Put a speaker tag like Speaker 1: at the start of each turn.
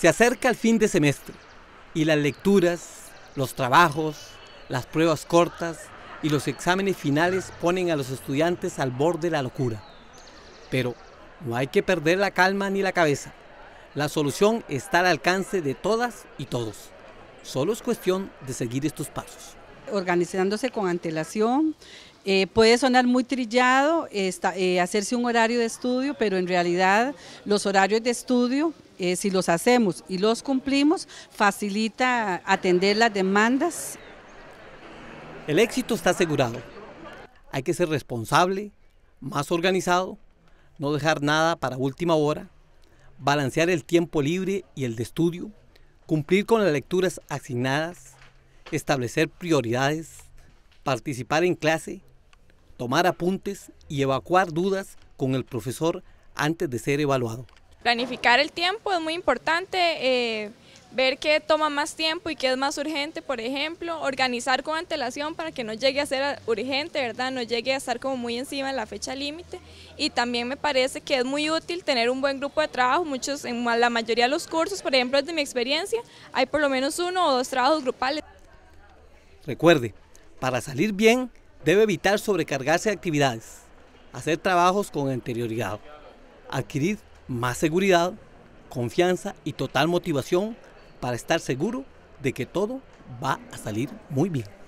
Speaker 1: Se acerca el fin de semestre y las lecturas, los trabajos, las pruebas cortas y los exámenes finales ponen a los estudiantes al borde de la locura. Pero no hay que perder la calma ni la cabeza. La solución está al alcance de todas y todos. Solo es cuestión de seguir estos pasos.
Speaker 2: Organizándose con antelación, eh, puede sonar muy trillado eh, hacerse un horario de estudio, pero en realidad los horarios de estudio eh, si los hacemos y los cumplimos, facilita atender las demandas.
Speaker 1: El éxito está asegurado. Hay que ser responsable, más organizado, no dejar nada para última hora, balancear el tiempo libre y el de estudio, cumplir con las lecturas asignadas, establecer prioridades, participar en clase, tomar apuntes y evacuar dudas con el profesor antes de ser evaluado.
Speaker 3: Planificar el tiempo es muy importante, eh, ver qué toma más tiempo y qué es más urgente, por ejemplo, organizar con antelación para que no llegue a ser urgente, ¿verdad? No llegue a estar como muy encima de la fecha límite. Y también me parece que es muy útil tener un buen grupo de trabajo, muchos, en la mayoría de los cursos, por ejemplo, desde mi experiencia, hay por lo menos uno o dos trabajos grupales.
Speaker 1: Recuerde, para salir bien debe evitar sobrecargarse de actividades, hacer trabajos con anterioridad, adquirir más seguridad, confianza y total motivación para estar seguro de que todo va a salir muy bien.